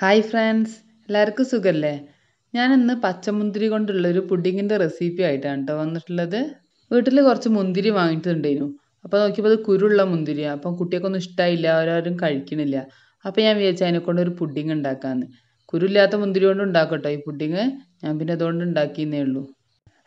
hi friends എല്ലാവർക്കും സുഖമല്ലേ ഞാനിന്ന് പച്ചമുന്തിരി കൊണ്ടുള്ളൊരു പുഡിങ്ങിൻ്റെ റെസിപ്പി ആയിട്ടാണ് കേട്ടോ വന്നിട്ടുള്ളത് വീട്ടിൽ കുറച്ച് മുന്തിരി വാങ്ങിയിട്ടുണ്ടായിരുന്നു അപ്പോൾ നോക്കിയപ്പോൾ അത് കുരുള്ള മുന്തിരിയാണ് അപ്പം കുട്ടിയൊക്കൊന്നും ഇഷ്ടമായില്ല അവരാരും കഴിക്കണില്ല അപ്പോൾ ഞാൻ വിചാരിച്ചു അതിനെക്കൊണ്ട് ഒരു പുഡിങ് ഉണ്ടാക്കാമെന്ന് കുരുല്ലാത്ത മുന്തിരി കൊണ്ട് ഉണ്ടാക്കട്ടോ ഈ പുഡിങ് ഞാൻ പിന്നെ അതുകൊണ്ട് ഉണ്ടാക്കിയെന്നേ ഉള്ളൂ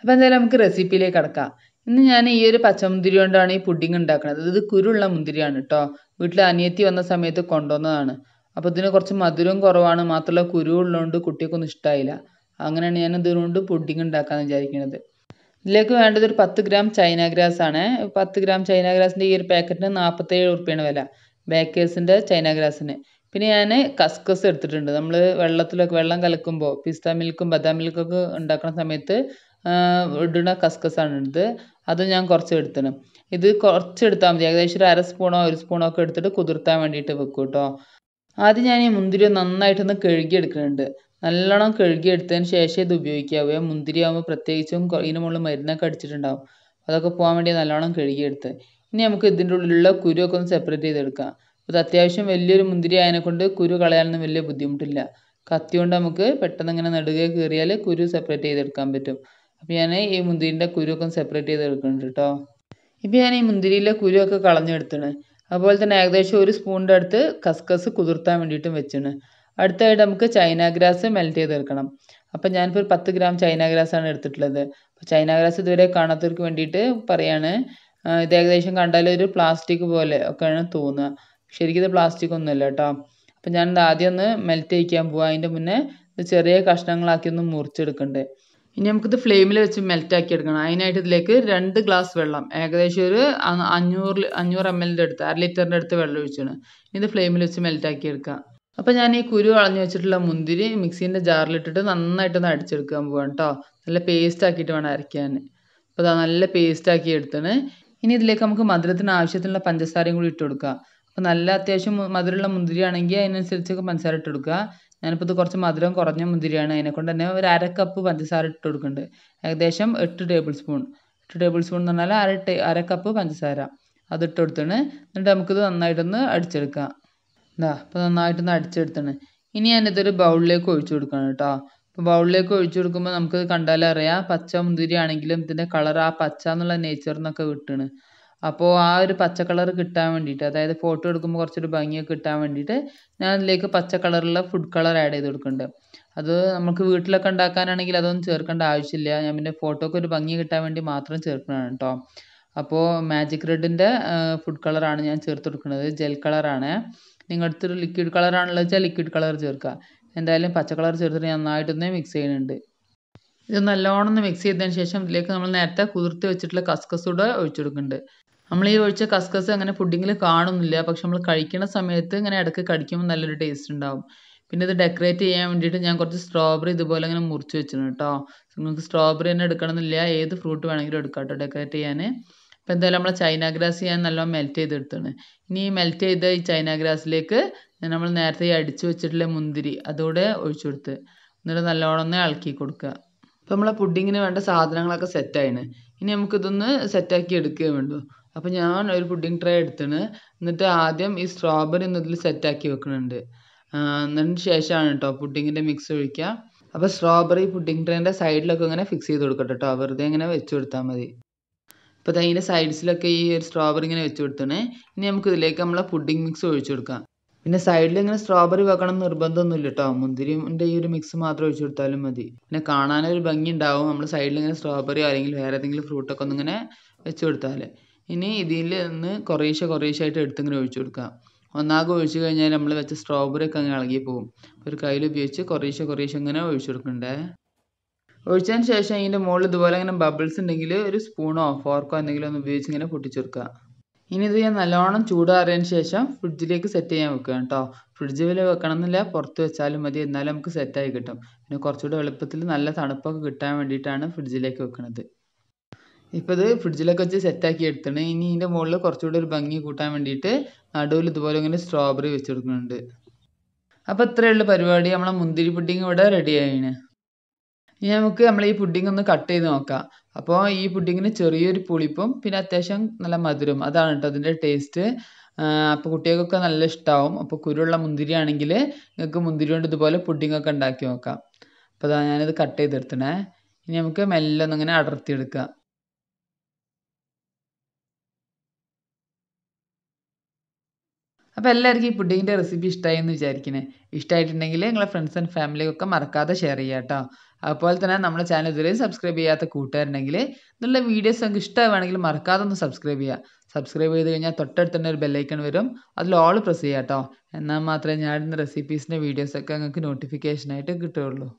അപ്പോൾ എന്തായാലും നമുക്ക് റെസിപ്പിയിലേക്ക് കടക്കാം ഇന്ന് ഞാൻ ഈ ഒരു പച്ചമുന്തിരി കൊണ്ടാണ് ഈ പുഡിങ് ഉണ്ടാക്കുന്നത് ഇത് കുരുള്ള മുന്തിരിയാണ് കേട്ടോ വീട്ടിൽ അനിയത്തി വന്ന സമയത്ത് കൊണ്ടുവന്നതാണ് അപ്പോൾ ഇതിന് കുറച്ച് മധുരം കുറവാണ് മാത്രമല്ല കുരു ഉള്ളതുകൊണ്ട് കുട്ടികൾക്കൊന്നും ഇഷ്ടമായില്ല അങ്ങനെയാണ് ഞാൻ ഇതുകൊണ്ട് പുഡിങ് ഉണ്ടാക്കാമെന്ന് വിചാരിക്കുന്നത് ഇതിലേക്ക് വേണ്ടത് ഒരു പത്ത് ഗ്രാം ചൈന ഗ്രാസ് ആണ് പത്ത് ഗ്രാം ചൈന ഗ്രാസിൻ്റെ ഈ ഒരു പാക്കറ്റിന് നാൽപ്പത്തേഴ് ഉറുപ്പ്യാണ് വില ബേക്കേഴ്സിൻ്റെ ചൈന ഗ്രാസിന് പിന്നെ ഞാൻ കസ്കസ് എടുത്തിട്ടുണ്ട് നമ്മൾ വെള്ളത്തിലൊക്കെ വെള്ളം കലക്കുമ്പോൾ പിസ്ത മിൽക്കും ബദാം ഒക്കെ ഉണ്ടാക്കുന്ന സമയത്ത് ഇടുന്ന കസ്കസാണ് എടുത്ത് അത് ഞാൻ കുറച്ച് എടുത്തിട്ടുണ്ട് ഇത് കുറച്ച് എടുത്താൽ മതി ഏകദേശം ഒരു അര സ്പൂണോ ഒരു സ്പൂണോ ഒക്കെ എടുത്തിട്ട് കുതിർത്താൻ വേണ്ടിയിട്ട് വെക്കും കേട്ടോ ആദ്യം ഞാൻ ഈ മുന്തിരി നന്നായിട്ടൊന്ന് കഴുകിയെടുക്കുന്നുണ്ട് നല്ലോണം കഴുകിയെടുത്തതിന് ശേഷം ഇത് മുന്തിരി മുന്തിരിയാകുമ്പോൾ പ്രത്യേകിച്ചും ഇതിനു മുകളിൽ മരുന്നൊക്കെ അടിച്ചിട്ടുണ്ടാവും അതൊക്കെ പോകാൻ വേണ്ടി നല്ലോണം കഴുകിയെടുത്ത് ഇനി നമുക്ക് ഇതിൻ്റെ ഉള്ളിലുള്ള കുരുവൊക്കെ ഒന്ന് സെപ്പറേറ്റ് ചെയ്തെടുക്കാം ഇത് അത്യാവശ്യം വലിയൊരു മുന്തിരി ആയതിനെ കൊണ്ട് കുരു കളയാനൊന്നും വലിയ ബുദ്ധിമുട്ടില്ല കത്തി കൊണ്ട് നമുക്ക് പെട്ടെന്ന് ഇങ്ങനെ നടുകെ കയറിയാൽ കുരു സെപ്പറേറ്റ് ചെയ്തെടുക്കാൻ പറ്റും അപ്പോൾ ഞാൻ ഈ മുന്തിരിൻ്റെ കുരുവൊക്കെ ഒന്ന് സെപ്പറേറ്റ് ചെയ്തെടുക്കുന്നുണ്ട് കേട്ടോ ഇപ്പോൾ ഞാൻ ഈ മുന്തിരിയിലെ കുരുവൊക്കെ കളഞ്ഞെടുത്താണ് അതുപോലെ തന്നെ ഏകദേശം ഒരു സ്പൂണിൻ്റെ അടുത്ത് കസ്കസ് കുതിർത്താൻ വേണ്ടിയിട്ടും വെച്ചാണ് അടുത്തായിട്ട് നമുക്ക് ചൈന ഗ്രാസ് മെൽറ്റ് ചെയ്തെടുക്കണം അപ്പം ഞാനിപ്പോൾ ഒരു പത്ത് ഗ്രാം ചൈന ആണ് എടുത്തിട്ടുള്ളത് ചൈന ഗ്രാസ് ഇതുവരെ കാണാത്തവർക്ക് വേണ്ടിയിട്ട് പറയാണ് ഇത് ഏകദേശം കണ്ടാൽ ഒരു പ്ലാസ്റ്റിക് പോലെ ഒക്കെയാണ് തോന്നുക ശരിക്കും ഇത് പ്ലാസ്റ്റിക് ഒന്നുമല്ല കേട്ടോ അപ്പം ഞാനിത് ആദ്യം ഒന്ന് മെൽറ്റ് ചെയ്യിക്കാൻ പോവാം അതിൻ്റെ മുന്നേ ചെറിയ കഷ്ണങ്ങളാക്കി ഒന്ന് മുറിച്ചെടുക്കണ്ടേ ഇനി നമുക്കിത് ഫ്ലെയിമിൽ വെച്ച് ആക്കി എടുക്കണം അതിനായിട്ട് ഇതിലേക്ക് രണ്ട് ഗ്ലാസ് വെള്ളം ഏകദേശം ഒരു അഞ്ഞൂറ് അഞ്ഞൂറ് എം എല്ലിൻ്റെ അടുത്ത് അര ലിറ്ററിൻ്റെ അടുത്ത് വെള്ളം ഒഴിച്ചാണ് ഇത് ഫ്ലെയിമിൽ വെച്ച് ആക്കി എടുക്കുക അപ്പോൾ ഞാൻ ഈ കുരു കളഞ്ഞു വെച്ചിട്ടുള്ള മുന്തിരി മിക്സീൻ്റെ ജാറിലിട്ടിട്ട് ഒന്ന് അടിച്ചെടുക്കാൻ പോവാണ് കേട്ടോ നല്ല പേസ്റ്റ് ആക്കിയിട്ട് വേണം അരയ്ക്കാൻ അപ്പോൾ അതാ നല്ല പേസ്റ്റ് ആക്കി എടുത്താണ് ഇനി ഇതിലേക്ക് നമുക്ക് മധുരത്തിന് ആവശ്യത്തിനുള്ള പഞ്ചസാരയും കൂടി ഇട്ട് കൊടുക്കുക അപ്പോൾ നല്ല അത്യാവശ്യം മധുരമുള്ള മുന്തിരി ആണെങ്കിൽ അതിനനുസരിച്ചൊക്കെ പഞ്ചസാര ഇട്ട് കൊടുക്കുക ഞാനിപ്പോൾ ഇത് കുറച്ച് മധുരം കുറഞ്ഞ മുന്തിരിയാണ് കൊണ്ട് തന്നെ ഒരു അര കപ്പ് പഞ്ചസാര ഇട്ട് കൊടുക്കുന്നുണ്ട് ഏകദേശം എട്ട് ടേബിൾ സ്പൂൺ എട്ട് ടേബിൾ സ്പൂൺ എന്ന് പറഞ്ഞാൽ അര ടേ അര കപ്പ് പഞ്ചസാര അത് ഇട്ട് കൊടുത്താണ് എന്നിട്ട് നമുക്കിത് നന്നായിട്ടൊന്ന് അടിച്ചെടുക്കാം എന്താ ഇപ്പോൾ നന്നായിട്ടൊന്ന് അടിച്ചെടുത്തണ് ഇനി ഞാനിതൊരു ബൗളിലേക്ക് ഒഴിച്ചു കൊടുക്കണം കേട്ടോ ഇപ്പോൾ ബൗളിലേക്ക് ഒഴിച്ചു കൊടുക്കുമ്പോൾ നമുക്ക് കണ്ടാലറിയാം പച്ച മുന്തിരി ആണെങ്കിലും ഇതിൻ്റെ കളർ ആ പച്ച എന്നുള്ള നേച്ചറിൽ നിന്നൊക്കെ കിട്ടണ് അപ്പോൾ ആ ഒരു പച്ച കളർ കിട്ടാൻ വേണ്ടിയിട്ട് അതായത് ഫോട്ടോ എടുക്കുമ്പോൾ കുറച്ചൊരു ഭംഗിയൊക്കെ കിട്ടാൻ വേണ്ടിയിട്ട് ഞാൻ അതിലേക്ക് പച്ച കളറുള്ള ഫുഡ് കളർ ആഡ് ചെയ്ത് കൊടുക്കുന്നുണ്ട് അത് നമുക്ക് വീട്ടിലൊക്കെ ഉണ്ടാക്കാനാണെങ്കിൽ അതൊന്നും ചേർക്കേണ്ട ആവശ്യമില്ല ഞാൻ പിന്നെ ഫോട്ടോക്ക് ഒരു ഭംഗി കിട്ടാൻ വേണ്ടി മാത്രം ചേർക്കുന്നതാണ് കേട്ടോ അപ്പോൾ മാജിക് റെഡിൻ്റെ ഫുഡ് കളറാണ് ഞാൻ ചേർത്ത് കൊടുക്കുന്നത് ജെൽ കളറാണ് നിങ്ങളുടെ അടുത്തൊരു ലിക്വിഡ് കളറാണല്ലോ വെച്ചാൽ ലിക്വിഡ് കളർ ചേർക്കുക എന്തായാലും പച്ച കളർ ചേർത്തിട്ട് ഞാൻ നന്നായിട്ടൊന്ന് മിക്സ് ചെയ്യുന്നുണ്ട് ഇത് നല്ലോണം ഒന്ന് മിക്സ് ചെയ്തതിന് ശേഷം ഇതിലേക്ക് നമ്മൾ നേരത്തെ കുതിർത്ത് വെച്ചിട്ടുള്ള കൂടെ ഒഴിച്ചു കൊടുക്കുന്നുണ്ട് നമ്മൾ ഈ ഒഴിച്ച കസ്കസ് അങ്ങനെ പുഡിങ്ങിൽ കാണുന്നില്ല പക്ഷെ നമ്മൾ കഴിക്കുന്ന സമയത്ത് ഇങ്ങനെ ഇടയ്ക്ക് കടിക്കുമ്പോൾ നല്ലൊരു ടേസ്റ്റ് ഉണ്ടാവും പിന്നെ ഇത് ഡെക്കറേറ്റ് ചെയ്യാൻ വേണ്ടിയിട്ട് ഞാൻ കുറച്ച് സ്ട്രോബെറി ഇതുപോലെ ഇങ്ങനെ മുറിച്ച് വെച്ചിരുന്നു കേട്ടോ നിങ്ങൾക്ക് സ്ട്രോബെറി തന്നെ എടുക്കണമെന്നില്ല ഏത് ഫ്രൂട്ട് വേണമെങ്കിലും എടുക്കാം കേട്ടോ ഡെക്കറേറ്റ് ചെയ്യാൻ അപ്പോൾ എന്തായാലും നമ്മൾ ചൈന ഗ്രാസ് ഞാൻ നല്ലോണം മെൽറ്റ് എടുത്താണ് ഇനി ഈ മെൽറ്റ് ചെയ്ത ഈ ചൈന ഗ്രാസിലേക്ക് നമ്മൾ നേരത്തെ ഈ അടിച്ചു വെച്ചിട്ടുള്ള മുന്തിരി അതോടെ ഒഴിച്ചു കൊടുത്ത് എന്നിട്ട് നല്ലോണം ഒന്ന് ഇളക്കി കൊടുക്കുക അപ്പോൾ നമ്മളെ പുഡിങ്ങിന് വേണ്ട സാധനങ്ങളൊക്കെ സെറ്റായിന് ഇനി നമുക്കിതൊന്ന് സെറ്റാക്കി എടുക്കുകയും വേണ്ടു അപ്പോൾ ഞാൻ ഒരു പുഡിംഗ് ട്രേ എടുത്തിന് എന്നിട്ട് ആദ്യം ഈ സ്ട്രോബെറി ഒന്ന് ഇതിൽ സെറ്റാക്കി വെക്കുന്നുണ്ട് എന്നതിന് ശേഷമാണ് കേട്ടോ പുഡിങ്ങിൻ്റെ മിക്സ് ഒഴിക്കുക അപ്പോൾ സ്ട്രോബെറി പുഡിംഗ് ട്രേൻ്റെ സൈഡിലൊക്കെ ഇങ്ങനെ ഫിക്സ് ചെയ്ത് കൊടുക്കട്ടെ കേട്ടോ വെറുതെ ഇങ്ങനെ വെച്ച് കൊടുത്താൽ മതി ഇപ്പോൾ അതിൻ്റെ സൈഡ്സിലൊക്കെ ഈ ഒരു സ്ട്രോബെറി ഇങ്ങനെ വെച്ച് കൊടുത്തണേ ഇനി നമുക്ക് ഇതിലേക്ക് നമ്മളെ പുഡിംഗ് മിക്സ് ഒഴിച്ചു കൊടുക്കാം പിന്നെ സൈഡിൽ ഇങ്ങനെ സ്ട്രോബെറി വെക്കണം എന്ന് നിർബന്ധമൊന്നുമില്ല കേട്ടോ മുന്തിരിൻ്റെ ഈ ഒരു മിക്സ് മാത്രം ഒഴിച്ചു കൊടുത്താലും മതി പിന്നെ കാണാനൊരു ഭംഗി ഉണ്ടാവും നമ്മൾ സൈഡിൽ ഇങ്ങനെ സ്ട്രോബെറിയോ അല്ലെങ്കിൽ വേറെ ഏതെങ്കിലും ഫ്രൂട്ടൊക്കെ ഒന്നിങ്ങനെ വെച്ച് കൊടുത്താൽ ഇനി ഇതിൽ നിന്ന് കുറേശ്ശെ കുറേശ്ശെ ആയിട്ട് എടുത്തിങ്ങനെ ഒഴിച്ച് കൊടുക്കുക ഒന്നാകെ ഒഴിച്ച് കഴിഞ്ഞാൽ നമ്മൾ വെച്ച സ്ട്രോബെറി ഒക്കെ അങ്ങ് ഇളകി പോകും ഒരു കയ്യിൽ ഉപയോഗിച്ച് കുറേശ്ശെ കുറേശ്ശെ ഇങ്ങനെ ഒഴിച്ച് കൊടുക്കണ്ടേ ഒഴിച്ചതിന് ശേഷം ഇതിൻ്റെ മുകളിൽ ഇതുപോലെ ഇങ്ങനെ ബബിൾസ് ഉണ്ടെങ്കിൽ ഒരു സ്പൂണോ ഫോർക്കോ എന്തെങ്കിലും ഒന്ന് ഉപയോഗിച്ച് ഇങ്ങനെ പൊട്ടിച്ചെടുക്കുക ഇനി ഇത് ഞാൻ നല്ലോണം ചൂടാറിയതിന് ശേഷം ഫ്രിഡ്ജിലേക്ക് സെറ്റ് ചെയ്യാൻ വെക്കുക കേട്ടോ ഫ്രിഡ്ജിൽ വെക്കണം എന്നില്ല പുറത്ത് വെച്ചാലും മതി എന്നാലും നമുക്ക് സെറ്റായി കിട്ടും പിന്നെ കുറച്ചുകൂടെ എളുപ്പത്തിൽ നല്ല തണുപ്പൊക്കെ കിട്ടാൻ വേണ്ടിയിട്ടാണ് ഫ്രിഡ്ജിലേക്ക് വെക്കുന്നത് ഇപ്പോൾ ഇത് ഫ്രിഡ്ജിലൊക്കെ വെച്ച് സെറ്റാക്കി എടുത്തിട്ടുണ്ട് ഇനി ഇതിൻ്റെ മുകളിൽ കുറച്ചുകൂടി ഒരു ഭംഗി കൂട്ടാൻ വേണ്ടിയിട്ട് നടുവിൽ ഇതുപോലെ ഇങ്ങനെ സ്ട്രോബെറി വെച്ച് കൊടുക്കുന്നുണ്ട് അപ്പോൾ പരിപാടി നമ്മളെ മുന്തിരി പുഡിങ് ഇവിടെ റെഡി ആയിന് ഇനി നമുക്ക് നമ്മൾ ഈ പുഡിങ് ഒന്ന് കട്ട് ചെയ്ത് നോക്കാം അപ്പോൾ ഈ പുഡിങ്ങിന് ചെറിയൊരു പുളിപ്പും പിന്നെ അത്യാവശ്യം നല്ല മധുരവും അതാണ് കേട്ടോ അതിൻ്റെ ടേസ്റ്റ് അപ്പോൾ കുട്ടികൾക്കൊക്കെ നല്ല ഇഷ്ടമാവും അപ്പോൾ കുരുള്ള മുന്തിരി ആണെങ്കിൽ നിങ്ങൾക്ക് മുന്തിരി കൊണ്ട് ഇതുപോലെ പുഡിങ്ങൊക്കെ ഉണ്ടാക്കി നോക്കാം അപ്പോൾ അതാ ഞാനിത് കട്ട് ചെയ്തെടുത്തണേ ഇനി നമുക്ക് മെല്ലെ ഒന്നിങ്ങനെ അടർത്തിയെടുക്കാം അപ്പോൾ എല്ലാവർക്കും ഈ പുഡിങ്ങിൻ്റെ റെസിപ്പി ഇഷ്ടമായി എന്ന് വിചാരിക്കണേ ഇഷ്ടമായിട്ടുണ്ടെങ്കിൽ നിങ്ങളെ ഫ്രണ്ട്സ് ആൻഡ് ഒക്കെ മറക്കാതെ ഷെയർ ചെയ്യുക കേട്ടോ അതുപോലെ തന്നെ നമ്മുടെ ചാനൽ ഇതുവരെയും സബ്സ്ക്രൈബ് ചെയ്യാത്ത കൂട്ടുകാരുണ്ടെങ്കിൽ നല്ല വീഡിയോസ് നിങ്ങൾക്ക് ഇഷ്ടമാണെങ്കിൽ മറക്കാതെ ഒന്ന് സബ്സ്ക്രൈബ് ചെയ്യുക സബ്സ്ക്രൈബ് ചെയ്ത് കഴിഞ്ഞാൽ തൊട്ടടുത്ത് തന്നെ ഒരു ബെല്ലൈക്കൺ വരും അതിൽ ഓൾ പ്രസ് ചെയ്യാം കേട്ടോ എന്നാൽ മാത്രമേ ഞാൻ റെസിപ്പീസിൻ്റെ വീഡിയോസൊക്കെ നിങ്ങൾക്ക് നോട്ടിഫിക്കേഷനായിട്ട് കിട്ടുകയുള്ളൂ